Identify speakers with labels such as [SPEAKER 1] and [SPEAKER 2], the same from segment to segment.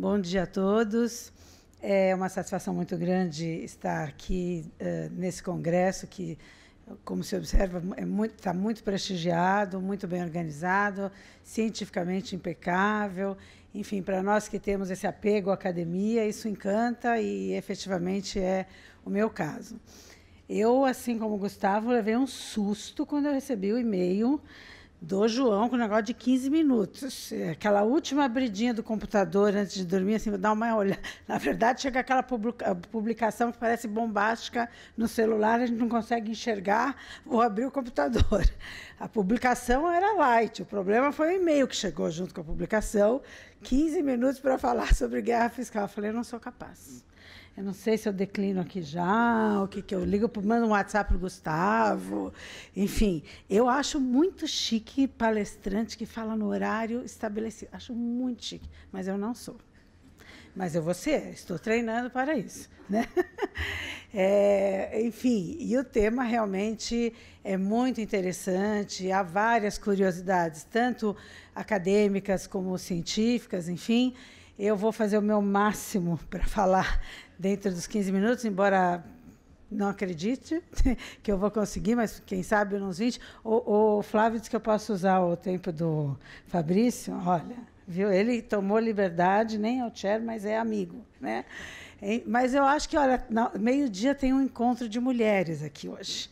[SPEAKER 1] Bom dia a todos. É uma satisfação muito grande estar aqui uh, nesse congresso que, como se observa, está é muito, tá muito prestigiado, muito bem organizado, cientificamente impecável. Enfim, para nós que temos esse apego à academia, isso encanta e efetivamente é o meu caso. Eu, assim como o Gustavo, levei um susto quando eu recebi o e-mail do João com um negócio de 15 minutos. Aquela última abridinha do computador antes de dormir, assim, dá uma olhada. Na verdade, chega aquela publicação que parece bombástica no celular, a gente não consegue enxergar, vou abrir o computador. A publicação era light, o problema foi o e-mail que chegou junto com a publicação, 15 minutos para falar sobre guerra fiscal. Eu falei, eu não sou capaz. Eu não sei se eu declino aqui já, o que que eu ligo, mando um WhatsApp pro Gustavo. Enfim, eu acho muito chique palestrante que fala no horário estabelecido. Acho muito chique, mas eu não sou. Mas eu vou ser, estou treinando para isso. Né? É, enfim, e o tema realmente é muito interessante, há várias curiosidades, tanto acadêmicas como científicas, enfim. Eu vou fazer o meu máximo para falar dentro dos 15 minutos, embora não acredite que eu vou conseguir, mas quem sabe uns 20. O, o Flávio disse que eu posso usar o tempo do Fabrício. Olha, viu? Ele tomou liberdade, nem é o chair, mas é amigo, né? Mas eu acho que, olha, meio-dia tem um encontro de mulheres aqui hoje.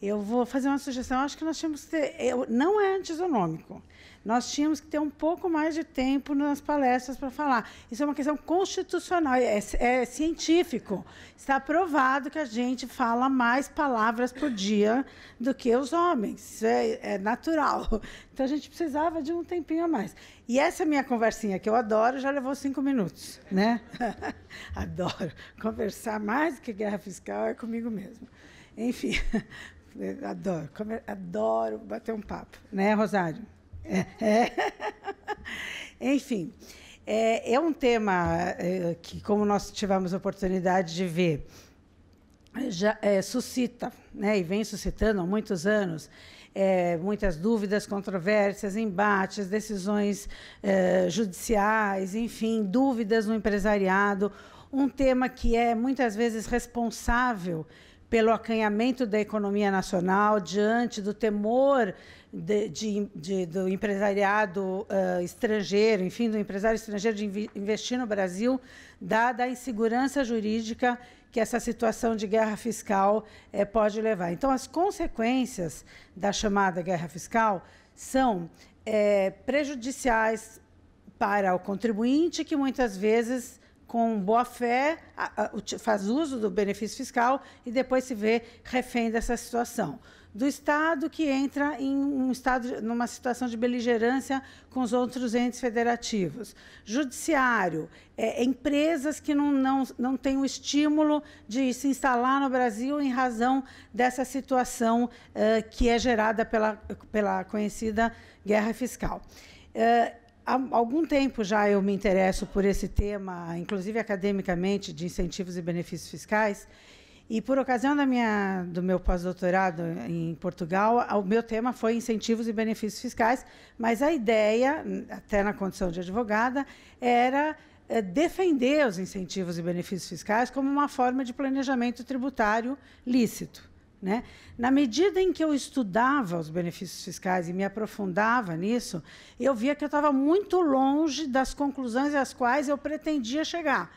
[SPEAKER 1] Eu vou fazer uma sugestão. Eu acho que nós temos que ter. Eu, não é antisonômico. Nós tínhamos que ter um pouco mais de tempo nas palestras para falar. Isso é uma questão constitucional, é, é científico. Está provado que a gente fala mais palavras por dia do que os homens. Isso é, é natural. Então a gente precisava de um tempinho a mais. E essa minha conversinha que eu adoro já levou cinco minutos, né? adoro conversar mais do que guerra fiscal é comigo mesmo. Enfim, adoro, adoro bater um papo, né, Rosário? É, é. Enfim, é, é, um tema é, que, como nós tivemos a oportunidade de ver, já é, suscita, né, e vem suscitando há muitos anos, muitas dúvidas, controvérsias, embates, decisões judiciais, enfim, dúvidas no empresariado. Um tema que é muitas vezes responsável pelo acanhamento da economia nacional, diante do temor de, de, de, do empresariado uh, estrangeiro, enfim, do empresário estrangeiro de inv investir no Brasil, dada a insegurança jurídica que essa situação de guerra fiscal eh, pode levar. Então, as consequências da chamada guerra fiscal são eh, prejudiciais para o contribuinte, que muitas vezes com boa fé, faz uso do benefício fiscal e depois se vê refém dessa situação. Do Estado que entra em um estado, numa situação de beligerância com os outros entes federativos. Judiciário, é, é empresas que não, não, não têm o estímulo de se instalar no Brasil em razão dessa situação eh, que é gerada pela, pela conhecida guerra fiscal. Eh, há algum tempo já eu me interesso por esse tema, inclusive academicamente, de incentivos e benefícios fiscais. E por ocasião da minha, do meu pós-doutorado em Portugal, o meu tema foi incentivos e benefícios fiscais, mas a ideia, até na condição de advogada, era eh, defender os incentivos e benefícios fiscais como uma forma de planejamento tributário lícito. Né? Na medida em que eu estudava os benefícios fiscais e me aprofundava nisso, eu via que eu estava muito longe das conclusões às quais eu pretendia chegar.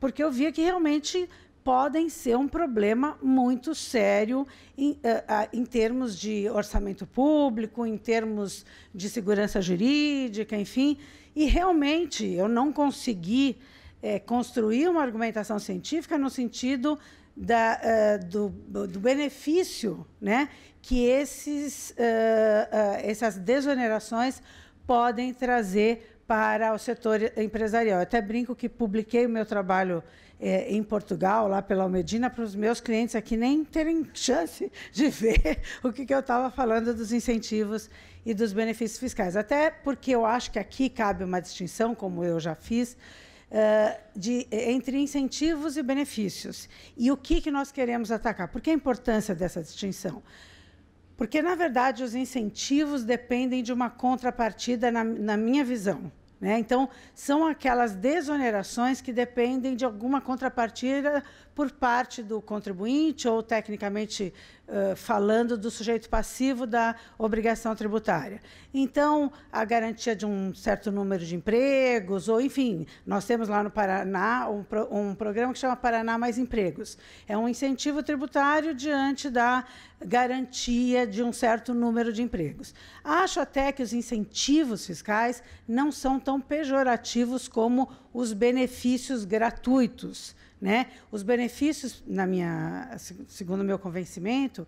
[SPEAKER 1] Porque eu via que realmente podem ser um problema muito sério em, eh, em, termos de orçamento público, em termos de segurança jurídica, enfim. E realmente eu não consegui é, construir uma argumentação científica no sentido da, uh, do, do, benefício né, que esses, uh, uh, essas desonerações podem trazer para o setor empresarial. Eu até brinco que publiquei o meu trabalho em Portugal, lá pela Almedina, para os meus clientes aqui nem terem chance de ver o que, que eu estava falando dos incentivos e dos benefícios fiscais. Até porque eu acho que aqui cabe uma distinção, como eu já fiz, de, entre incentivos e benefícios. E o que, que nós queremos atacar? Por que a importância dessa distinção? Porque, na verdade, os incentivos dependem de uma contrapartida, na, na minha visão. Né? Então, são aquelas desonerações que dependem de alguma contrapartida por parte do contribuinte ou, tecnicamente, falando do sujeito passivo da obrigação tributária. Então, a garantia de um certo número de empregos, ou enfim, nós temos lá no Paraná um, um programa que chama Paraná Mais Empregos. É um incentivo tributário diante da garantia de um certo número de empregos. Acho até que os incentivos fiscais não são tão pejorativos como os benefícios gratuitos né? Os benefícios, na minha, segundo o meu convencimento,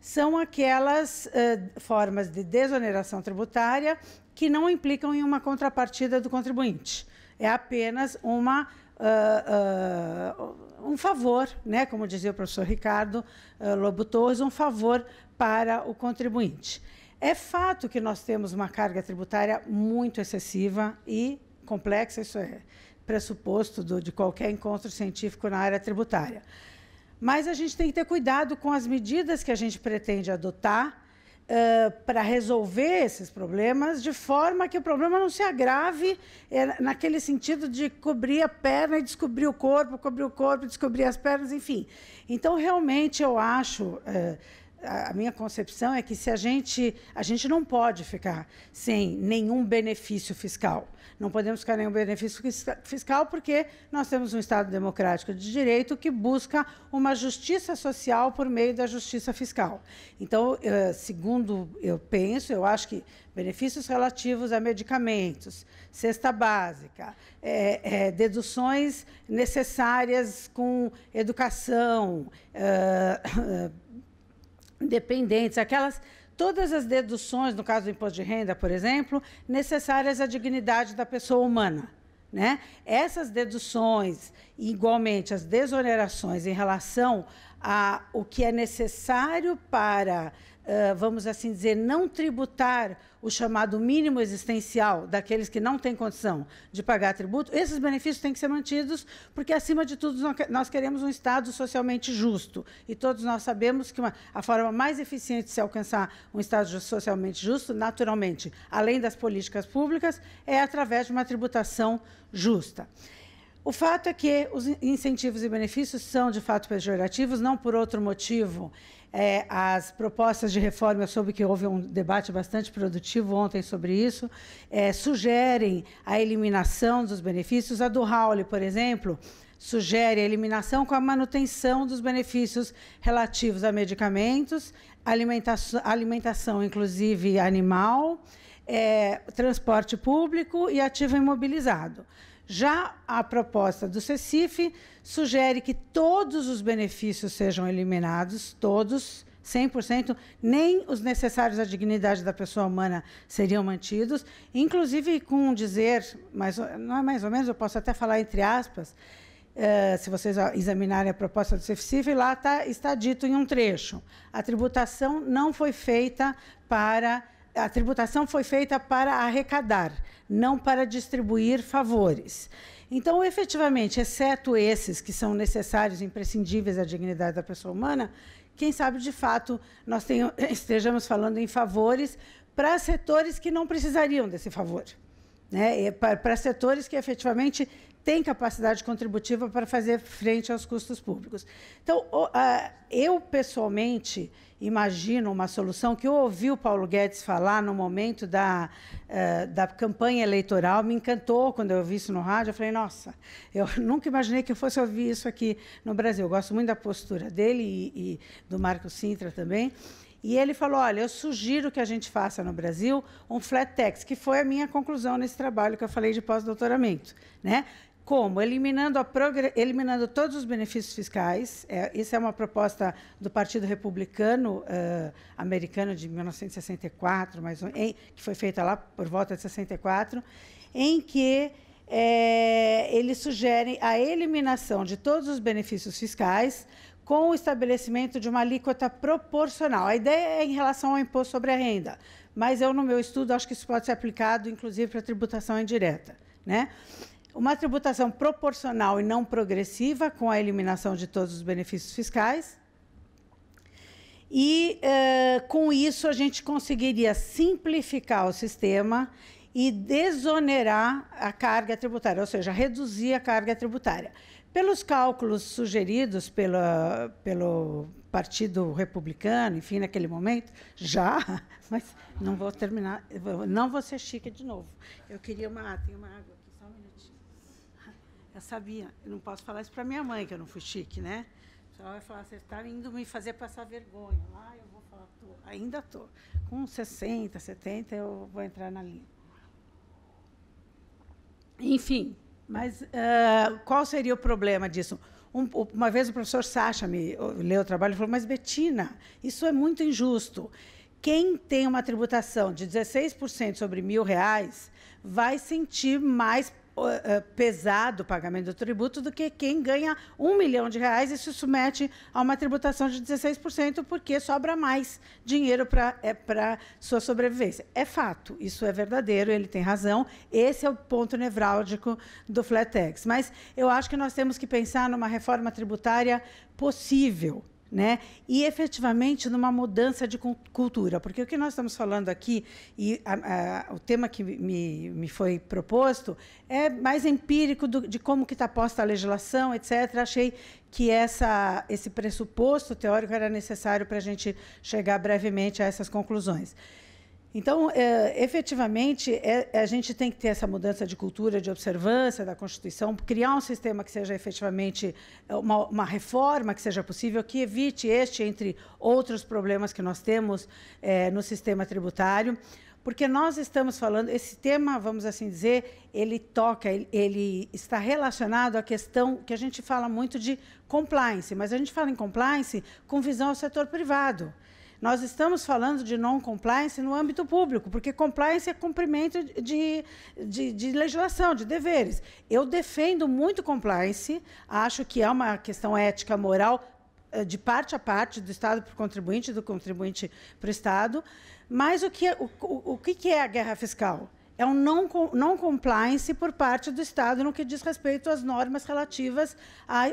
[SPEAKER 1] são aquelas uh, formas de desoneração tributária que não implicam em uma contrapartida do contribuinte. É apenas uma Uh, uh, um favor, né, como dizia o professor Ricardo uh, Lobo Torres, um favor para o contribuinte. É fato que nós temos uma carga tributária muito excessiva e complexa, isso é pressuposto do, de qualquer encontro científico na área tributária. Mas a gente tem que ter cuidado com as medidas que a gente pretende adotar uh, para resolver esses problemas, de forma que o problema não se agrave é, naquele sentido de cobrir a perna e descobrir o corpo, cobrir o corpo, descobrir as pernas, enfim. Então, realmente, eu acho. Uh, a minha concepção é que se a gente a gente não pode ficar sem nenhum benefício fiscal. Não podemos ficar nenhum benefício fiscal porque nós temos um Estado democrático de direito que busca uma justiça social por meio da justiça fiscal. Então, eh, segundo eu penso, eu acho que benefícios relativos a medicamentos, cesta básica, é, é, deduções necessárias com educação, é, dependentes, aquelas todas as deduções, no caso do imposto de renda, por exemplo, necessárias à dignidade da pessoa humana. Né? Essas deduções, igualmente as desonerações em relação a o que é necessário para vamos assim dizer, não tributar o chamado mínimo existencial daqueles que não têm condição de pagar tributo, esses benefícios têm que ser mantidos, porque, acima de tudo, nós queremos um Estado socialmente justo. E todos nós sabemos que uma, a forma mais eficiente de se alcançar um Estado socialmente justo, naturalmente, além das políticas públicas, é através de uma tributação justa. O fato é que os incentivos e benefícios são, de fato, pejorativos, não por outro motivo é, as propostas de reforma, eu soube que houve um debate bastante produtivo ontem sobre isso, é, sugerem a eliminação dos benefícios. A do Raul, por exemplo, sugere a eliminação com a manutenção dos benefícios relativos a medicamentos, alimentação, alimentação inclusive animal é, transporte público e ativo imobilizado. Já a proposta do CECIF sugere que todos os benefícios sejam eliminados, todos, 100%, nem os necessários à dignidade da pessoa humana seriam mantidos, inclusive com dizer, mas não é mais ou menos, eu posso até falar entre aspas, Uh, se vocês examinarem a proposta do CFCIF, lá tá, está dito em um trecho: a tributação não foi feita para a tributação foi feita para arrecadar, não para distribuir favores. Então, efetivamente, exceto esses que são necessários, imprescindíveis à dignidade da pessoa humana, quem sabe de fato nós tenham, estejamos falando em favores para setores que não precisariam desse favor. Né? É para setores que efetivamente tem capacidade contributiva para fazer frente aos custos públicos. Então, eu pessoalmente imagino uma solução que eu ouvi o Paulo Guedes falar no momento da, eh, da campanha eleitoral, me encantou quando eu ouvi isso no rádio. Eu falei, nossa, eu nunca imaginei que eu fosse ouvir isso aqui no Brasil. Eu gosto muito da postura dele e, e do Marco Sintra também. E ele falou: olha, eu sugiro que a gente faça no Brasil um flat tax, que foi a minha conclusão nesse trabalho que eu falei de pós-doutoramento. Né? Como? Eliminando, eliminando todos os benefícios fiscais. É, isso é uma proposta do Partido Republicano uh, americano de 1964, mas, em, que foi feita lá por volta de 64, em que é, eles sugerem a eliminação de todos os benefícios fiscais com o estabelecimento de uma alíquota proporcional. A ideia é em relação ao imposto sobre a renda, mas eu, no meu estudo, acho que isso pode ser aplicado, inclusive, para tributação indireta. Né? uma tributação proporcional e não progressiva, com a eliminação de todos os benefícios fiscais. E eh, com isso a gente conseguiria simplificar o sistema e desonerar a carga tributária, ou seja, reduzir a carga tributária. Pelos cálculos sugeridos pela, pelo Partido Republicano, enfim, naquele momento, já, mas não vou terminar, não vou ser chique de novo. Eu queria uma tem uma água. Eu sabia, eu não posso falar isso para minha mãe, que eu não fui chique, né? Ela vai falar, você está indo me fazer passar vergonha. Lá ah, eu vou falar, tô, ainda tô. Com 60, 70, eu vou entrar na linha. Enfim, mas uh, qual seria o problema disso? Um, uma vez o professor Sacha me leu o trabalho e falou, mas Betina, isso é muito injusto. Quem tem uma tributação de 16% sobre mil reais vai sentir mais eh, pesado o pagamento do tributo do que quem ganha um milhão de reais e se submete a uma tributação de 16%, porque sobra mais dinheiro para é, eh, sua sobrevivência. É fato, isso é verdadeiro, ele tem razão. Esse é o ponto nevrálgico do flat tax. Mas eu acho que nós temos que pensar numa reforma tributária possível né? E efetivamente numa mudança de cultura, porque o que nós estamos falando aqui e a, a, o tema que me, me foi proposto é mais empírico do, de como que está posta a legislação, etc. Achei que essa, esse pressuposto teórico era necessário para a gente chegar brevemente a essas conclusões. Então, é, efetivamente, é, a gente tem que ter essa mudança de cultura, de observância da Constituição, criar um sistema que seja efetivamente é, uma, uma reforma que seja possível, que evite este, entre outros problemas que nós temos é, no sistema tributário porque nós estamos falando, esse tema, vamos assim dizer, ele toca, ele, ele, está relacionado à questão que a gente fala muito de compliance, mas a gente fala em compliance com visão ao setor privado. Nós estamos falando de non-compliance no âmbito público, porque compliance é cumprimento de, de, de, legislação, de deveres. Eu defendo muito compliance, acho que é uma questão ética, moral, eh, de parte a parte, do Estado para o contribuinte, do contribuinte para o Estado. Mas o que, é, o, o, o que é a guerra fiscal? é um não, compliance por parte do Estado no que diz respeito às normas relativas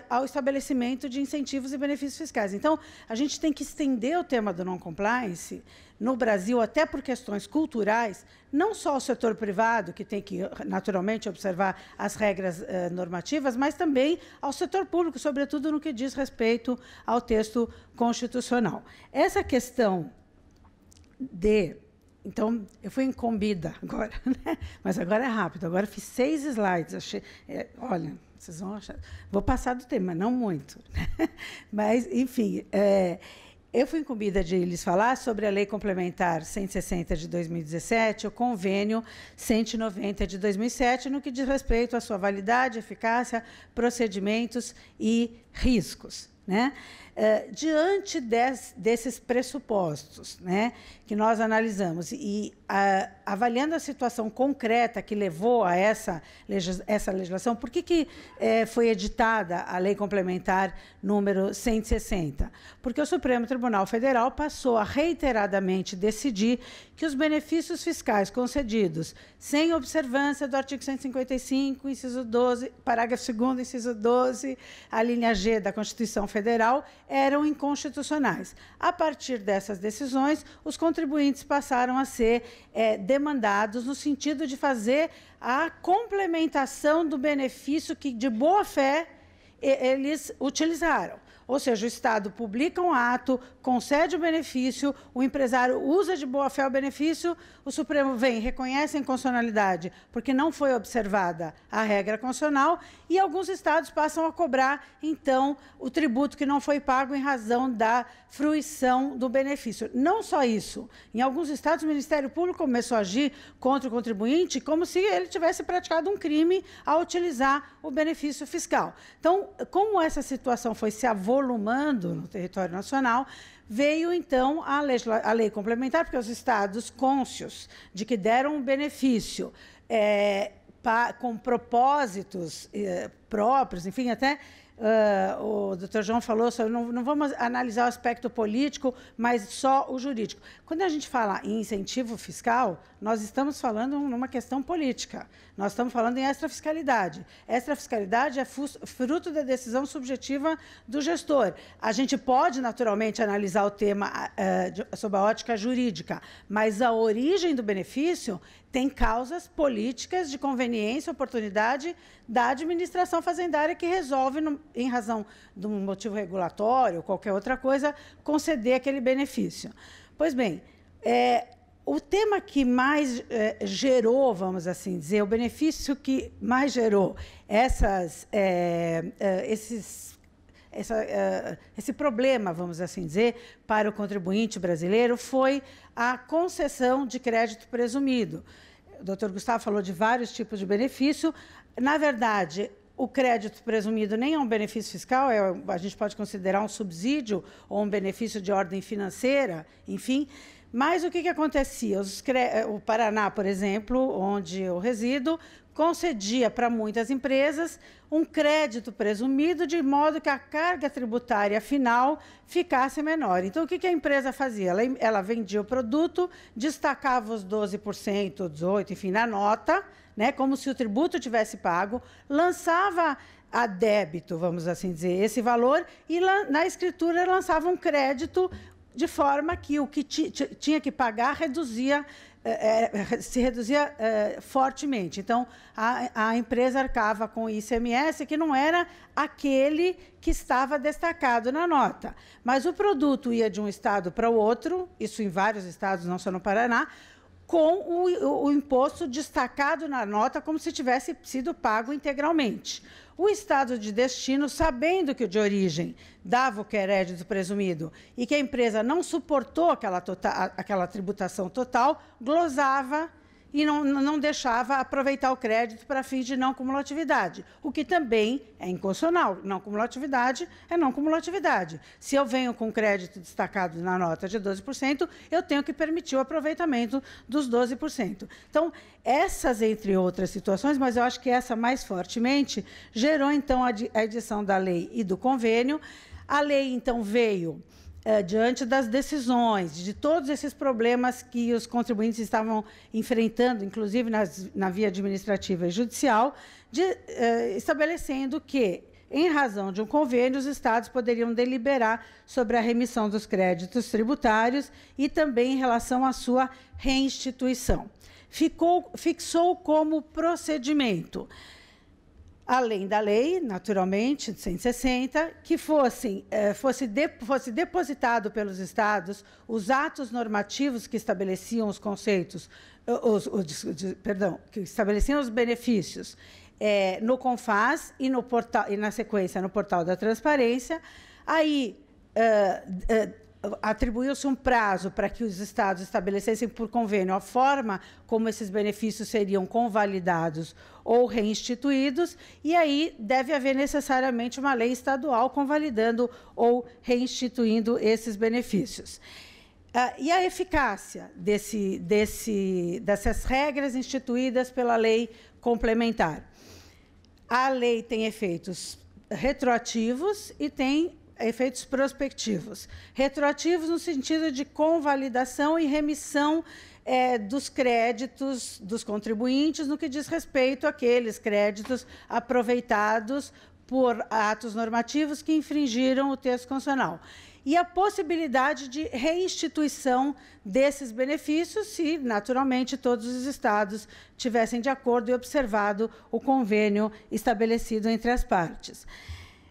[SPEAKER 1] ao estabelecimento de incentivos e benefícios fiscais. Então, a gente tem que estender o tema do não compliance no Brasil, até por questões culturais, não só o setor privado, que tem que, naturalmente, observar as regras eh, normativas, mas também ao setor público, sobretudo no que diz respeito ao texto constitucional. Essa questão de então, eu fui incumbida agora, né? mas agora é rápido. Agora fiz seis slides. Achei, é, olha, vocês vão achar. Vou passar do tema, não muito. Né? Mas, enfim, é, eu fui incumbida de lhes falar sobre a Lei Complementar 160 de 2017, o Convênio 190 de 2007, no que diz respeito à sua validade, eficácia, procedimentos e riscos. Né? Uh, diante des, desses pressupostos né, que nós analisamos e uh, avaliando a situação concreta que levou a essa, legis essa legislação, por que, que uh, foi editada a Lei Complementar número 160? Porque o Supremo Tribunal Federal passou a reiteradamente decidir que os benefícios fiscais concedidos sem observância do artigo 155, inciso 12, parágrafo 2, inciso 12, a linha G da Constituição Federal eram inconstitucionais. A partir dessas decisões, os contribuintes passaram a ser é, demandados no sentido de fazer a complementação do benefício que, de boa fé, eles utilizaram. Ou seja, o Estado publica um ato, concede o benefício, o empresário usa de boa fé o benefício, o Supremo vem, reconhece a inconstitucionalidade, porque não foi observada a regra constitucional, e alguns estados passam a cobrar, então, o tributo que não foi pago em razão da fruição do benefício. Não só isso, em alguns estados o Ministério Público começou a agir contra o contribuinte como se ele tivesse praticado um crime ao utilizar o benefício fiscal. Então, como essa situação foi se avô avolumando no território nacional, veio então a, a lei complementar, porque os estados cônscios de que deram um benefício é, com propósitos é, próprios, enfim, até Uh, o doutor João falou sobre, não, não vamos analisar o aspecto político, mas só o jurídico. Quando a gente fala em incentivo fiscal, nós estamos falando numa questão política. Nós estamos falando em extrafiscalidade. Extrafiscalidade é fruto da decisão subjetiva do gestor. A gente pode, naturalmente, analisar o tema uh, sob a ótica jurídica, mas a origem do benefício tem causas políticas de conveniência, oportunidade da administração fazendária que resolve, em razão de um motivo regulatório ou qualquer outra coisa, conceder aquele benefício. Pois bem, é, o tema que mais é, gerou, vamos assim dizer, o benefício que mais gerou essas, é, é esses essa, eh, esse problema, vamos assim dizer, para o contribuinte brasileiro foi a concessão de crédito presumido. O doutor Gustavo falou de vários tipos de benefício. Na verdade, o crédito presumido nem é um benefício fiscal, é, a gente pode considerar um subsídio ou um benefício de ordem financeira, enfim, mas o que, que acontecia? Eh, o Paraná, por exemplo, onde eu resido, concedia para muitas empresas um crédito presumido, de modo que a carga tributária final ficasse menor. Então, o que a empresa fazia? Ela, ela vendia o produto, destacava os 12%, 18%, enfim, na nota, né, como se o tributo tivesse pago, lançava a débito, vamos assim dizer, esse valor, e na escritura lançava um crédito, de forma que o que tinha que pagar reduzia, é, se reduzia é, fortemente. Então, a, a, empresa arcava com o ICMS, que não era aquele que estava destacado na nota. Mas o produto ia de um estado para o outro, isso em vários estados, não só no Paraná, com o, o, o imposto destacado na nota, como se tivesse sido pago integralmente o estado de destino, sabendo que o de origem dava o crédito presumido e que a empresa não suportou aquela, total, aquela tributação total, glosava e não, não deixava aproveitar o crédito para fins de não cumulatividade, o que também é inconstitucional. Não cumulatividade é não cumulatividade. Se eu venho com crédito destacado na nota de 12%, eu tenho que permitir o aproveitamento dos 12%. Então, essas, entre outras situações, mas eu acho que essa mais fortemente, gerou então a edição da lei e do convênio. A lei então veio é, diante das decisões, de todos esses problemas que os contribuintes estavam enfrentando, inclusive nas, na via administrativa e judicial, de, é, estabelecendo que, em razão de um convênio, os estados poderiam deliberar sobre a remissão dos créditos tributários e também em relação à sua reinstituição. Ficou, fixou como procedimento além da lei, naturalmente, de 160, que fossem, eh, fosse, de, fosse depositado pelos estados os atos normativos que estabeleciam os conceitos, os, os, os perdão, que estabeleciam os benefícios eh, no Confaz e, no portal, e na sequência no portal da transparência. Aí eh, eh, atribuiu-se um prazo para que os estados estabelecessem por convênio a forma como esses benefícios seriam convalidados ou reinstituídos, e aí deve haver necessariamente uma lei estadual convalidando ou reinstituindo esses benefícios. Ah, e a eficácia desse, desse, dessas regras instituídas pela lei complementar? A lei tem efeitos retroativos e tem efeitos prospectivos. Retroativos no sentido de convalidação e remissão é, dos créditos dos contribuintes no que diz respeito àqueles créditos aproveitados por atos normativos que infringiram o texto constitucional. E a possibilidade de reinstituição desses benefícios, se naturalmente todos os estados tivessem de acordo e observado o convênio estabelecido entre as partes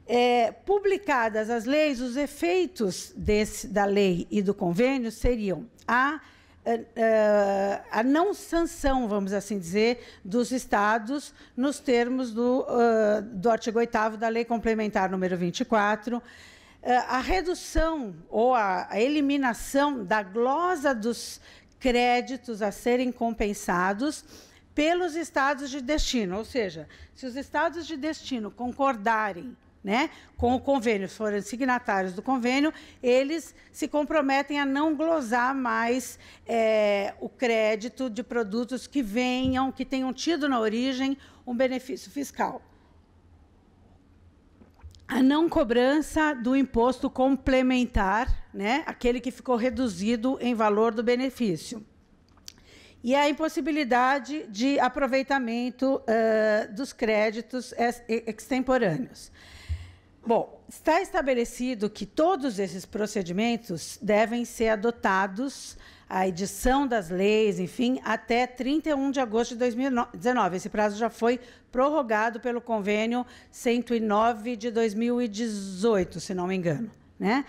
[SPEAKER 1] é, publicadas as leis, os efeitos desse, da lei e do convênio seriam a, a, é, é, a não sanção, vamos assim dizer, dos Estados nos termos do, do artigo 8 da Lei Complementar número 24, é, a redução ou a eliminação da glosa dos créditos a serem compensados pelos estados de destino, ou seja, se os estados de destino concordarem né, com o convênio, foram signatários do convênio, eles se comprometem a não glosar mais é, o crédito de produtos que venham, que tenham tido na origem um benefício fiscal. A não cobrança do imposto complementar, né, aquele que ficou reduzido em valor do benefício e a impossibilidade de aproveitamento uh, dos créditos extemporâneos. Bom, está estabelecido que todos esses procedimentos devem ser adotados, a edição das leis, enfim, até 31 de agosto de 2019. Esse prazo já foi prorrogado pelo convênio 109 de 2018, se não me engano. Né?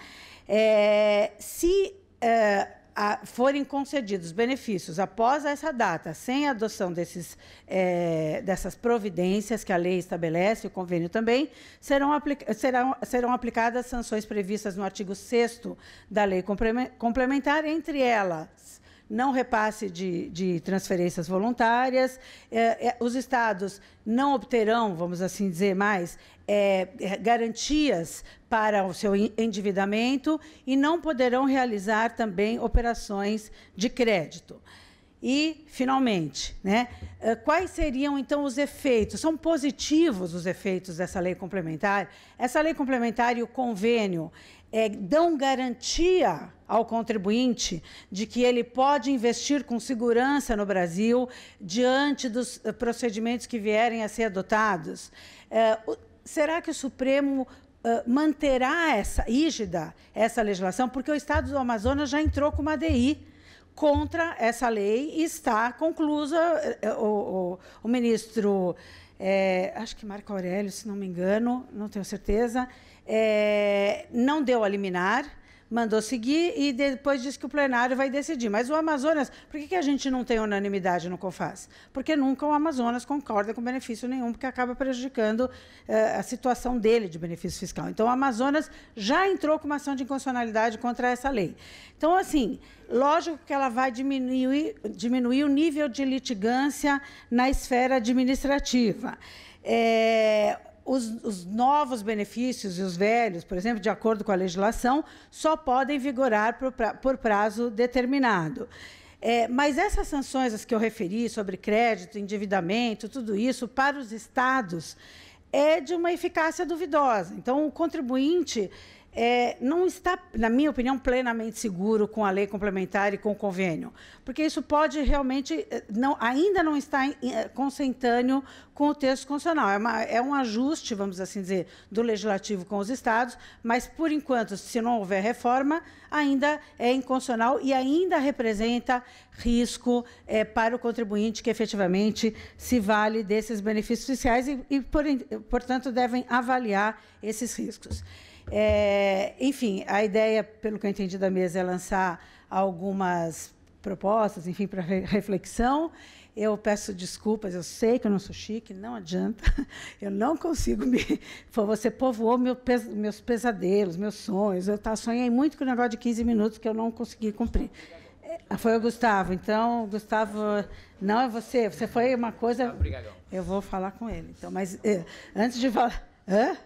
[SPEAKER 1] É, se. É, a, forem concedidos benefícios após essa data, sem a adoção desses, é, dessas providências que a lei estabelece, o convênio também, serão, aplica serão, serão aplicadas sanções previstas no artigo 6 da lei complementar, entre elas não repasse de, de transferências voluntárias. É, é, os estados não obterão, vamos assim dizer mais, é, é garantias para o seu endividamento e não poderão realizar também operações de crédito. E, finalmente, né, é, quais seriam então os efeitos? São positivos os efeitos dessa lei complementar? Essa lei complementar e o convênio, é, dão garantia ao contribuinte de que ele pode investir com segurança no Brasil diante dos eh, procedimentos que vierem a ser adotados? É, será que o Supremo Uh, manterá essa rígida essa legislação, porque o Estado do Amazonas já entrou com uma DI contra essa lei e está conclusa uh, o, o, o, ministro, uh, acho que Marco Aurélio, se não me engano, não tenho certeza, é, não deu a liminar, mandou seguir e depois disse que o plenário vai decidir. Mas o Amazonas, por que, que a gente não tem unanimidade no COFAS? Porque nunca o Amazonas concorda com benefício nenhum, porque acaba prejudicando é, a situação dele de benefício fiscal. Então, o Amazonas já entrou com uma ação de inconstitucionalidade contra essa lei. Então, assim, lógico que ela vai diminuir, diminuir o nível de litigância na esfera administrativa. É, os, os, novos benefícios e os velhos, por exemplo, de acordo com a legislação, só podem vigorar por, pra, por prazo determinado. É, mas essas sanções as que eu referi sobre crédito, endividamento, tudo isso, para os estados, é de uma eficácia duvidosa. Então, o contribuinte é, não está, na minha opinião, plenamente seguro com a lei complementar e com o convênio, porque isso pode realmente, eh, não, ainda não está em, em, eh, consentâneo com o texto constitucional. É, uma, é, um ajuste, vamos assim dizer, do legislativo com os estados, mas, por enquanto, se não houver reforma, ainda é inconstitucional e ainda representa risco é, para o contribuinte que efetivamente se vale desses benefícios fiscais e, e por, portanto, devem avaliar esses riscos. É, enfim, a ideia, pelo que eu entendi da mesa, é lançar algumas propostas, enfim, para reflexão. Eu peço desculpas, eu sei que eu não sou chique, não adianta. Eu não consigo me. Você povoou meu pes... meus pesadelos, meus sonhos. Eu tá, sonhei muito com o negócio de 15 minutos que eu não consegui cumprir. É, foi o Gustavo. Então, Gustavo, não é você. Você foi uma coisa. Eu vou falar com ele. Então, mas é, antes de falar. Hã?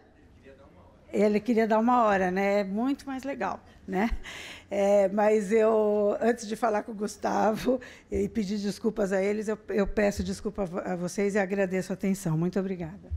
[SPEAKER 1] Ele queria dar uma hora, né? É muito mais legal, né? É, mas eu, antes de falar com o Gustavo e pedir desculpas a eles, eu, eu peço desculpa a vocês e agradeço a atenção. Muito obrigada.